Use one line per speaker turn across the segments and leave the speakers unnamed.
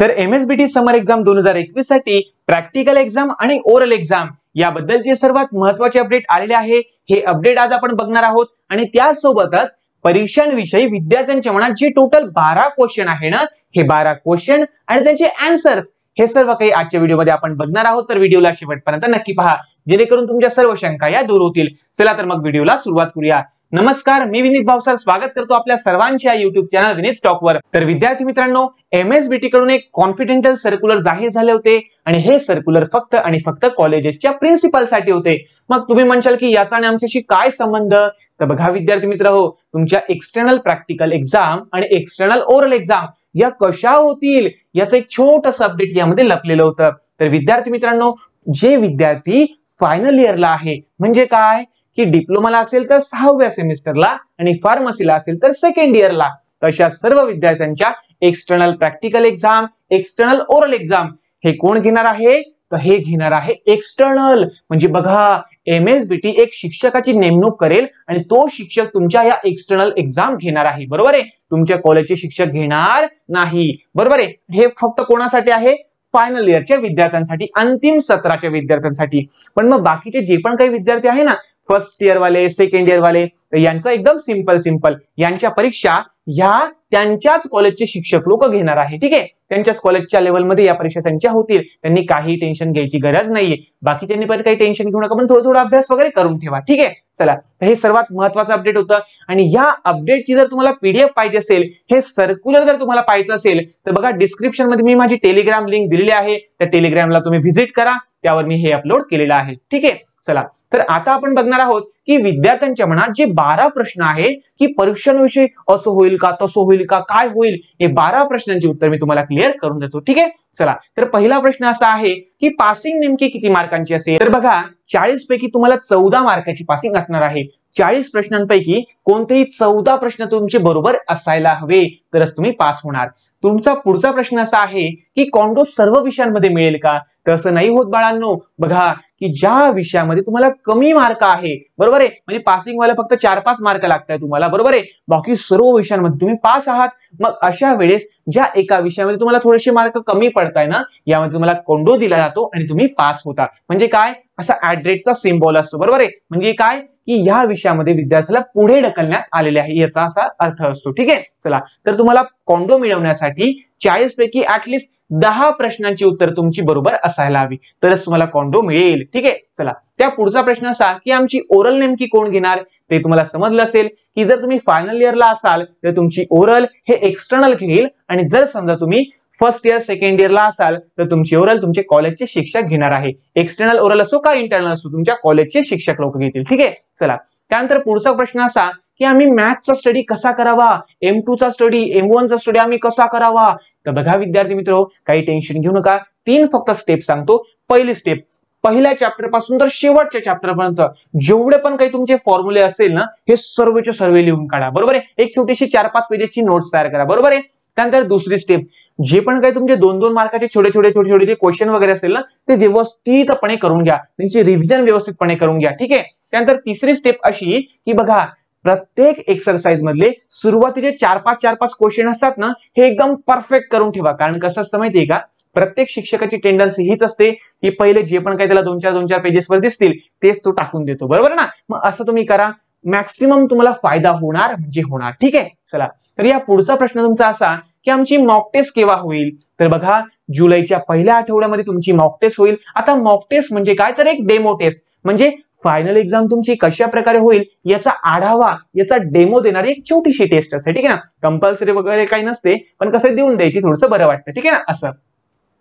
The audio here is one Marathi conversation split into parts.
तर M S B T summer exam दोन हजार एकवीस साठी प्रॅक्टिकल एक्झाम आणि ओरल एक्झाम याबद्दल जे सर्वात महत्वाचे अपडेट आलेले आहे हे अपडेट आज आपण बघणार आहोत आणि त्यासोबतच परीक्षांविषयी विद्यार्थ्यांच्या मनात जे टोटल बारा क्वेश्चन आहे ना हे बारा क्वेश्चन आणि त्यांचे अँसर्स हे सर्व काही आजच्या व्हिडिओमध्ये आपण बघणार आहोत तर व्हिडिओला शेवटपर्यंत नक्की पहा जेणेकरून तुमच्या सर्व शंका या दूर होतील चला तर मग व्हिडिओला सुरुवात करूया नमस्कार मी विनीत भावसर स्वागत करतो आपल्या सर्वांच्या युट्यूब चॅनल विनीत वर तर विद्यार्थी मित्रांनो एम एस बीटी कडून एक कॉन्फिडेंटल सर्क्युलर जाहीर झाले होते आणि हे सर्क्युलर फक्त आणि फक्त कॉलेजेसच्या साठी होते मग तुम्ही म्हणशाल की याचा आणि आमच्याशी काय संबंध तर बघा विद्यार्थी मित्र हो तुमच्या एक्सटर्नल प्रॅक्टिकल एक्झाम आणि एक्सटर्नल ओरल एक्झाम या कशा होतील याचं एक छोटस अपडेट यामध्ये लपलेलं होतं तर विद्यार्थी मित्रांनो जे विद्यार्थी फायनल इयरला आहे म्हणजे काय की डिप्लोमाला असेल तर सहाव्या सेमिस्टरला आणि फार्मसीला असेल तर सेकंड इयरला अशा सर्व विद्यार्थ्यांच्या external practical exam external oral exam हे कोण घेणार आहे तर हे घेणार आहे एक्सटर्नल म्हणजे बघा एम एस बी टी एक शिक्षकाची नेमणूक करेल आणि तो शिक्षक तुमच्या या एक्सटर्नल एक्झाम घेणार आहे बरोबर आहे तुमच्या कॉलेजचे शिक्षक घेणार नाही बरोबर आहे हे फक्त कोणासाठी आहे फायनल इयरच्या विद्यार्थ्यांसाठी अंतिम सत्राच्या विद्यार्थ्यांसाठी पण मग बाकीचे जे पण काही विद्यार्थी आहे ना फर्स्ट इयर वाले सेकंड इयर वाले यांचा एकदम सिंपल सिंपल यांच्या परीक्षा ह्या त्यांच्याच कॉलेजचे शिक्षक लोक घेणार आहे ठीक आहे त्यांच्याच कॉलेजच्या लेवलमध्ये या परीक्षा त्यांच्या होतील त्यांनी काही टेन्शन घ्यायची गरज नाहीये बाकी त्यांनी पण काही टेन्शन घेऊ नका पण थोडं थोडा अभ्यास वगैरे करून ठेवा ठीक आहे चला हे सर्वात महत्वाचं अपडेट होतं आणि या अपडेटची जर तुम्हाला पीडीएफ पाहिजे असेल हे सर्क्युलर जर तुम्हाला पाहिजे असेल तर बघा डिस्क्रिप्शनमध्ये मी माझी टेलिग्राम लिंक दिलेली आहे त्या टेलिग्रामला तुम्ही व्हिजिट करा त्यावर मी हे अपलोड केलेलं आहे ठीक आहे चला तर आता आपण बघणार आहोत की विद्यार्थ्यांच्या मनात जे बारा प्रश्न आहे की परीक्षांविषयी असं होईल का तसं होईल का काय होईल हे बारा प्रश्नांचे उत्तर मी तुम्हाला क्लिअर करून देतो ठीक आहे चला तर पहिला प्रश्न असा आहे की पासिंग नेमकी किती मार्कांची असेल तर बघा चाळीस पैकी तुम्हाला चौदा मार्काची पासिंग असणार आहे चाळीस प्रश्नांपैकी कोणतेही चौदा प्रश्न तुमचे बरोबर असायला हवे तरच तुम्ही पास होणार तुमचा पुढचा प्रश्न असा आहे की कॉन्डो सर्व विषयांमध्ये मिळेल का तर असं नाही होत बाळांनो बघा की ज्या विषयामध्ये तुम्हाला कमी मार्क आहे बरोबर आहे म्हणजे पासिंग व्हायला फक्त चार पाच मार्क लागत आहे तुम्हाला बरोबर आहे बाकी सर्व विषयांमध्ये तुम्ही पास आहात मग अशा वेळेस ज्या एका विषयामध्ये तुम्हाला थोडेसे मार्क कमी पडताय ना यामध्ये तुम्हाला कोंडो दिला जातो आणि तुम्ही पास होता म्हणजे काय असा ऍड्रेटचा सिम्बॉल असतो बरोबर आहे म्हणजे काय की या विषयामध्ये विद्यार्थ्याला पुढे ढकलण्यात आलेले आहे याचा असा अर्थ असतो ठीक आहे चला तर तुम्हाला कॉन्डो मिळवण्यासाठी चाळीस पैकी ऍटलिस्ट दहा प्रश्नांची उत्तर तुमची बरोबर असायला हवी तरच तुम्हाला कॉन्डो मिळेल ठीक आहे चला त्या पुढचा प्रश्न असा की आमची ओरल नेमकी कोण घेणार ते तुम्हाला समजलं असेल की जर तुम्ही फायनल इयरला असाल तर तुमची ओरल हे एक्सटर्नल घेईल आणि जर समजा तुम्ही फर्स्ट इयर सेकंड इयरला असाल तर तुमची ओरल तुमचे कॉलेजचे शिक्षक घेणार आहे एक्सटर्नल ओरल असो का इंटरनल असो तुमच्या कॉलेजचे शिक्षक लोक घेतील ठीक आहे चला त्यानंतर पुढचा प्रश्न असा की आम्ही मॅथ्सचा स्टडी कसा करावा एम चा स्टडी एम चा स्टडी आम्ही कसा करावा तर बघा विद्यार्थी मित्र काही टेन्शन घेऊ नका तीन फक्त स्टेप सांगतो पहिली स्टेप पहिल्या चॅप्टर पासून तर शेवटच्या चॅप्टरपर्यंत जेवढे पण काही तुमचे फॉर्म्युले असेल ना हे सर्वचे सर्व लिहून काढा बरोबर आहे एक छोटीशी चार पाच पेजेसची नोट्स तयार करा बरोबर आहे त्यानंतर दुसरी स्टेप जे पण काही तुमचे दोन दोन मार्काचे छोटे छोटे छोटे छोटे क्वेश्चन वगैरे असेल ना ते व्यवस्थितपणे करून घ्या त्यांची रिव्हिजन व्यवस्थितपणे करून घ्या ठीक आहे त्यानंतर तिसरी स्टेप अशी की बघा प्रत्येक एक्सरसाइज मधले सुरुवातीचे चार पाच चार पाच क्वेश्चन असतात ना हे एकदम परफेक्ट करून ठेवा कारण कसं असतं माहितीये का प्रत्येक शिक्षकाची टेंडन्सी हीच असते की पहिले जे पण काही त्याला दोन चार दोन चार पेजेसवर दिसतील तेच तो टाकून देतो बरोबर ना मग असं तुम्ही करा मॅक्सिमम तुम्हाला फायदा होणार म्हणजे होणार ठीक आहे चला तर या पुढचा प्रश्न तुमचा असा की आमची मॉक टेस्ट केव्हा होईल तर बघा जुलैच्या पहिल्या आठवड्यामध्ये तुमची मॉक टेस्ट होईल आता मॉक टेस्ट म्हणजे काय तर एक डेमो टेस्ट म्हणजे फायनल एक्झाम तुमची कशा प्रकारे होईल याचा आढावा याचा डेमो देणारी एक छोटीशी टेस्ट असते ठीक आहे ना कंपल्सरी वगैरे काही नसते पण कसं देऊन द्यायची थोडंसं बरं वाटतं ठीक आहे ना असं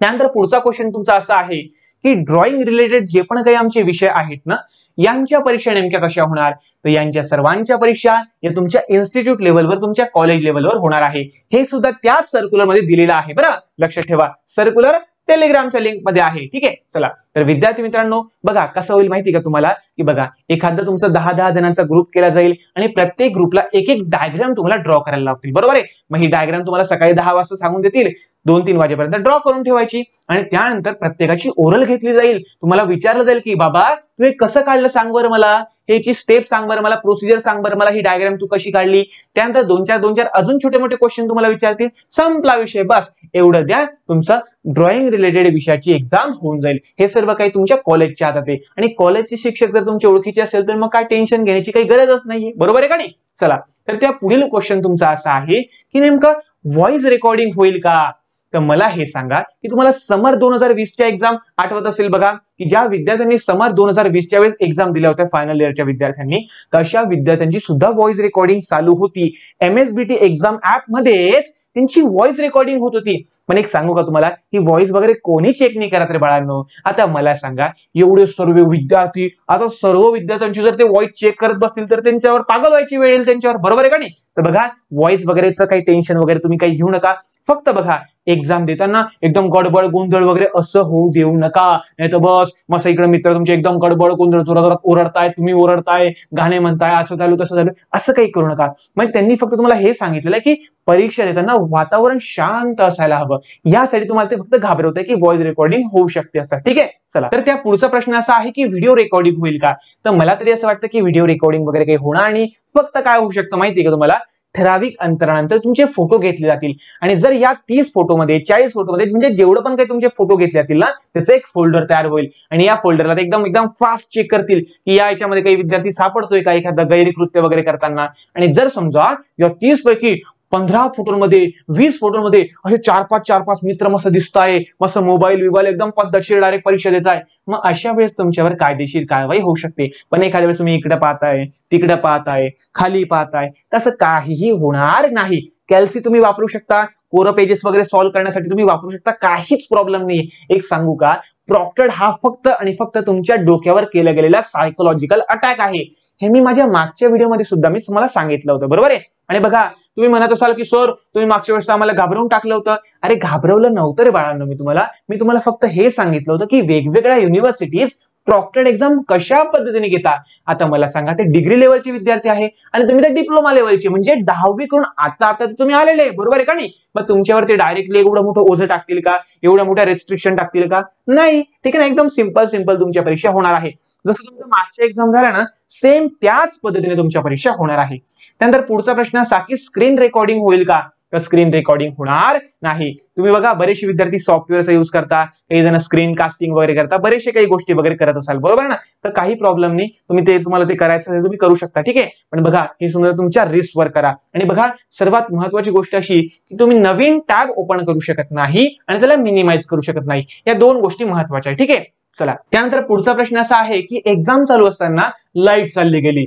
त्यानंतर पुढचा क्वेश्चन तुमचा असा आहे की ड्रॉइंग रिलेटेड जे पण काही आमचे विषय आहेत ना यांच्या परीक्षा नेमक्या कशा होणार तर यांच्या सर्वांच्या परीक्षा या तुमच्या इन्स्टिट्यूट लेवलवर तुमच्या कॉलेज लेवलवर होणार आहे हे सुद्धा त्याच सर्क्युलरमध्ये दिलेलं आहे बरं लक्षात ठेवा सर्क्युलर टेलिग्रामच्या मध्ये आहे ठीक आहे चला तर विद्यार्थी मित्रांनो बघा कसं होईल माहिती का तुम्हाला की बघा एखादा तुमचा दहा दहा जणांचा ग्रुप केला जाईल आणि प्रत्येक ग्रुपला एक एक डायग्राम तुम्हाला ड्रॉ करायला लागतील बरोबर आहे मग ही डायग्राम तुम्हाला सकाळी दहा वाजता सांगून देतील दोन तीन वाजेपर्यंत ड्रॉ करून ठेवायची आणि त्यानंतर प्रत्येकाची ओरल घेतली जाईल तुम्हाला विचारलं जाईल की बाबा तू हे कसं काढलं सांग बरं मला ह्याची स्टेप सांग बरं मला प्रोसिजर सांग बरं मला ही डायग्राम तू कशी काढली त्यानंतर दोन चार दोन चार अजून छोटे मोठे क्वेश्चन तुम्हाला विचारतील संपला विषय बस एवढं द्या तुमचं ड्रॉइंग रिलेटेड विषयाची एक्झाम होऊन जाईल हे सर्व काही तुमच्या कॉलेजच्या हातात आहे आणि कॉलेजचे शिक्षक जर तुमच्या ओळखीचे असेल तर मग काय टेन्शन घेण्याची काही गरजच नाहीये बरोबर आहे का नाही चला तर त्या पुढील क्वेश्चन तुमचा असा आहे की नेमकं व्हॉइस रेकॉर्डिंग होईल का तर मला हे सांगा की तुम्हाला समर दोन हजार वीसच्या एक्झाम आठवत असेल बघा की ज्या विद्यार्थ्यांनी समर दोन हजार वीसच्या वेळेस एक्झाम दिल्या होत्या फायनल इयरच्या विद्यार्थ्यांनी तशा विद्यार्थ्यांची सुद्धा व्हॉइस रेकॉर्डिंग चालू होती M S B T exam मध्येच त्यांची व्हॉइस रेकॉर्डिंग होत होती पण एक सांगू का तुम्हाला ही व्हॉइस वगैरे कोणी चेक नाही करत रे बाळांनो आता मला सांगा एवढे सर्व विद्यार्थी आता सर्व विद्यार्थ्यांची जर ते व्हॉइस चेक करत बसतील तर त्यांच्यावर पागल व्हायची वेळ येईल त्यांच्यावर बरोबर आहे का नाही तर बघा व्हॉइस वगैरेचं काही टेन्शन वगैरे तुम्ही काही घेऊ नका फक्त बघा एक्झाम देताना एकदम गडबड गोंधळ वगैरे असं होऊ देऊ नका नाही तर बस मसा इकडे मित्र तुमचे एकदम गडबड गोंधळ जोरात ओरडताय तुम्ही ओरडताय गाणे म्हणताय असं चालू तसं चालू असं काही करू नका म्हणजे त्यांनी फक्त तुम्हाला हे सांगितलेलं आहे की परीक्षा देताना वातावरण शांत असायला हवं यासाठी तुम्हाला ते फक्त घाबरवत आहे की व्हॉइस रेकॉर्डिंग होऊ शकते असं ठीक आहे चला तर त्या पुढचा प्रश्न असा आहे की व्हिडिओ रेकॉर्डिंग होईल का तर मला तरी असं वाटतं की व्हिडिओ रेकॉर्डिंग वगैरे काही होणार आणि फक्त काय होऊ शकतं माहिती आहे का तुम्हाला ठराविक अंतरानंतर तुमचे फोटो घेतले जातील आणि जर या तीस फोटोमध्ये चाळीस फोटोमध्ये म्हणजे जेवढं पण काही तुमचे फोटो घेतले जातील ना त्याचं एक फोल्डर तयार होईल आणि या फोल्डरला ते एकदम एकदम फास्ट चेक करतील की या याच्यामध्ये काही विद्यार्थी सापडतोय का एखादा गैरकृत्य वगैरे करताना आणि जर समजा या तीस पैकी पंधरा फोटोंमध्ये वीस फोटोंमध्ये असे चार पाच चार पाच मित्र मस्त दिसत आहे मस्त मोबाईल विबाईल एकदम पद्धतशीर डायरेक्ट परीक्षा देत आहे मग अशा वेळेस तुमच्यावर कायदेशीर कारवाई होऊ शकते पण एखाद्या वेळेस तुम्ही इकडे पाहताय तिकडे पाहताय खाली पाहताय तसं काहीही होणार नाही कॅल्सी तुम्ही वापरू शकता कोर पेजेस वगैरे सॉल्व्ह करण्यासाठी तुम्ही वापरू शकता काहीच प्रॉब्लेम नाही एक सांगू का प्रॉक्टर्ड हा फक्त आणि फक्त तुमच्या डोक्यावर केला गेलेला सायकोलॉजिकल अटॅक आहे हे मी माझ्या मागच्या व्हिडिओमध्ये सुद्धा मी तुम्हाला सांगितलं होतं बरोबर आहे आणि बघा तुम्ही म्हणत असाल की सर तुम्ही मागच्या वेळेस आम्हाला घाबरवून टाकलं होतं अरे घाबरवलं नव्हतं रे बाळांनो मी तुम्हाला मी तुम्हाला फक्त हे सांगितलं होतं की वेगवेगळ्या युनिव्हर्सिटीज प्रॉक्टेड एक्झाम कशा पद्धतीने घेता आता मला सांगा ते डिग्री लेवलचे विद्यार्थी आहे आणि तुम्ही तर डिप्लोमा लेवलचे म्हणजे दहावी करून आता आता तुम्ही आलेले बरोबर आहे का नाही मग तुमच्यावरती डायरेक्टली एवढं मोठं ओझं टाकतील का एवढ्या मोठ्या रेस्ट्रिक्शन टाकतील का नाही ठीक आहे ना एकदम सिंपल सिंपल तुमच्या परीक्षा होणार आहे जसं तुमचं मागच्या एक्झाम झाल्या ना सेम त्याच पद्धतीने तुमच्या परीक्षा होणार आहे त्यानंतर पुढचा प्रश्न असा की स्क्रीन रेकॉर्डिंग होईल का स्क्रीन रेकॉर्डिंग होणार नाही तुम्ही बघा बरेचसे विद्यार्थी सॉफ्टवेअरचा युज करता काही जण स्क्रीन कास्टिंग वगैरे करता बरेचसे काही गोष्टी वगैरे करत असाल बरोबर ना तर काही प्रॉब्लेम नाही तुम्ही ते तुम्हाला ते करायचं असेल तुम्ही करू शकता ठीक आहे पण बघा हे समजा तुमच्या रिस्कवर करा आणि बघा सर्वात महत्वाची गोष्ट अशी की तुम्ही नवीन टॅब ओपन करू शकत नाही आणि त्याला मिनिमाइज करू शकत नाही या दोन गोष्टी महत्वाच्या आहेत ठीक आहे चला त्यानंतर पुढचा प्रश्न असा आहे की एक्झाम चालू असताना लाईट चालली गेली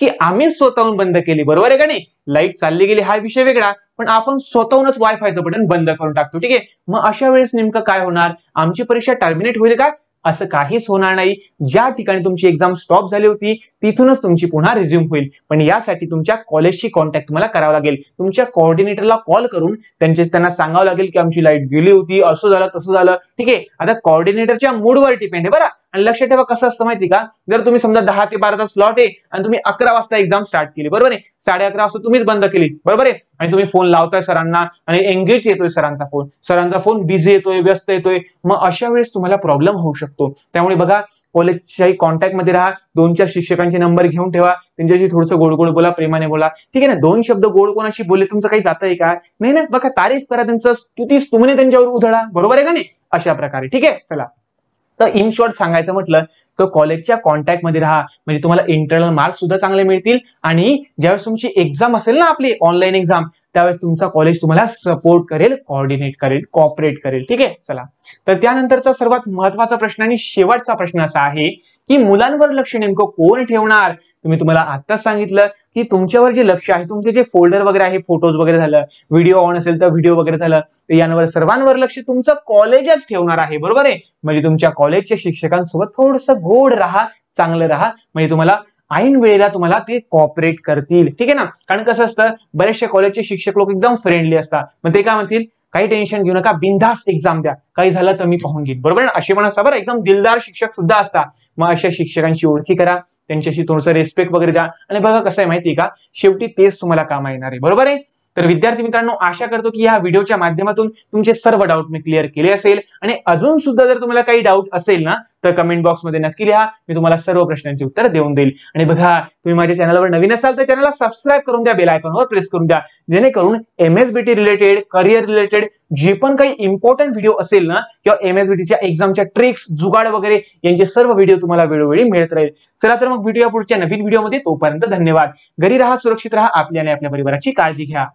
की आम्ही स्वतःहून बंद केली बरोबर आहे का नाही लाईट चालली गेली हा विषय वेगळा पण आपण स्वतःहूनच वायफायचं बटन बंद करून टाकतो ठीक आहे मग अशा वेळेस नेमकं काय होणार आमची परीक्षा टर्मिनेट होईल का असं काहीच होणार नाही ज्या ठिकाणी तुमची एक्झाम स्टॉप झाली होती तिथूनच तुमची पुन्हा रिझ्युम होईल पण यासाठी तुमच्या कॉलेजशी कॉन्टॅक्ट मला करावा लागेल तुमच्या कॉर्डिनेटरला कॉल करून त्यांचे त्यांना सांगावं लागेल की आमची लाईट गेली होती असं झालं तसं झालं ठीक आहे आता कॉर्डिनेटरच्या मूडवर डिपेंड आहे बरं आणि लक्ष ठेवा कसं असतं माहिती का जर तुम्ही समजा दहा ते बाराचा स्लॉट आहे आणि तुम्ही अकरा वाजता एक्झाम स्टार्ट केली बरोबर आहे साडे अकरा वाजता तुम्हीच बंद केली बरोबर आहे आणि तुम्ही फोन लावताय सरांना आणि एंगेज येतोय सरांचा फोन सरांचा फोन बिझी येतोय व्यस्त येतोय मग अशा वेळेस तुम्हाला प्रॉब्लेम होऊ शकतो त्यामुळे बघा कॉलेजच्याही कॉन्टॅक्टमध्ये राहा दोन चार शिक्षकांचे नंबर घेऊन ठेवा त्यांच्याशी थोडंसं गोड गोड बोला प्रेमाने बोला ठीक आहे ना दोन शब्द गोड कोणाशी बोले तुमचं काही जात आहे का नाही ना बघा तारीफ करा त्यांचं स्तुतीस तुम्ही त्यांच्यावर उधळा बरोबर आहे का नाही अशा प्रकारे ठीक आहे चला तर इन शॉर्ट सांगायचं म्हटलं तर कॉलेजच्या कॉन्टॅक्ट मध्ये राहा म्हणजे तुम्हाला इंटरनल मार्क्स सुद्धा चांगले मिळतील आणि ज्यावेळेस तुमची एक्झाम असेल ना आपली ऑनलाईन एक्झाम त्यावेळेस तुमचा कॉलेज तुम्हाला सपोर्ट करेल कॉर्डिनेट करेल कॉपरेट करेल ठीक आहे चला तर त्यानंतरचा सर्वात महत्वाचा प्रश्न आणि शेवटचा प्रश्न असा आहे की मुलांवर लक्ष नेमकं कोण ठेवणार मी तुम्हाला आत्ताच सांगितलं की तुमच्यावर जे लक्ष आहे तुमचे जे फोल्डर वगैरे आहे फोटोज वगैरे झालं व्हिडिओ ऑन असेल तर व्हिडिओ वगैरे झालं तर यांवर सर्वांवर लक्ष तुमचं कॉलेजच ठेवणार आहे बरोबर आहे म्हणजे तुमच्या कॉलेजच्या शिक्षकांसोबत थोडंसं गोड राहा चांगलं राहा म्हणजे तुम्हाला ऐन वेळेला तुम्हाला ते कॉपरेट करतील ठीक आहे ना कारण कसं असतं बरेचसे कॉलेजचे शिक्षक लोक एकदम फ्रेंडली असतात मग ते काय म्हणतील काही टेन्शन घेऊ नका बिनधास्त एक्झाम द्या काही झालं तर मी पाहून घेईन बरोबर असे पण बरं एकदम दिलदार शिक्षक सुद्धा असतात मग अशा शिक्षकांची ओळखी करा त्यांच्याशी थोडंसं रेस्पेक्ट वगैरे द्या आणि बघा कसं आहे माहिती का शेवटी तेच तुम्हाला काम येणार आहे बरोबर आहे तर विद्यार्थी मित्रांनो आशा करतो की या व्हिडिओच्या माध्यमातून तुमचे सर्व डाऊट मी क्लिअर केले असेल आणि अजून सुद्धा जर तुम्हाला काही डाऊट असेल ना तर कमेंट बॉक्समध्ये नक्की लिहा मी तुम्हाला सर्व प्रश्नांची उत्तर देऊन देईल आणि बघा तुम्ही माझ्या चॅनलवर नवीन असाल तर चॅनलला सबस्क्राईब करून द्या बेल आयकॉनवर प्रेस करून द्या जेणेकरून M S related career related जे पण काही इम्पॉर्टंट व्हिडिओ असेल ना किंवा एम एस बी एक्झामच्या ट्रिक्स जुगाड वगैरे यांचे सर्व व्हिडिओ तुम्हाला वेळोवेळी मिळत राहील चला तर मग व्हिडिओ पुढच्या नवीन व्हिडिओमध्ये तोपर्यंत धन्यवाद घरी राहा सुरक्षित राहा आपल्या आणि आपल्या परिवाराची काळजी घ्या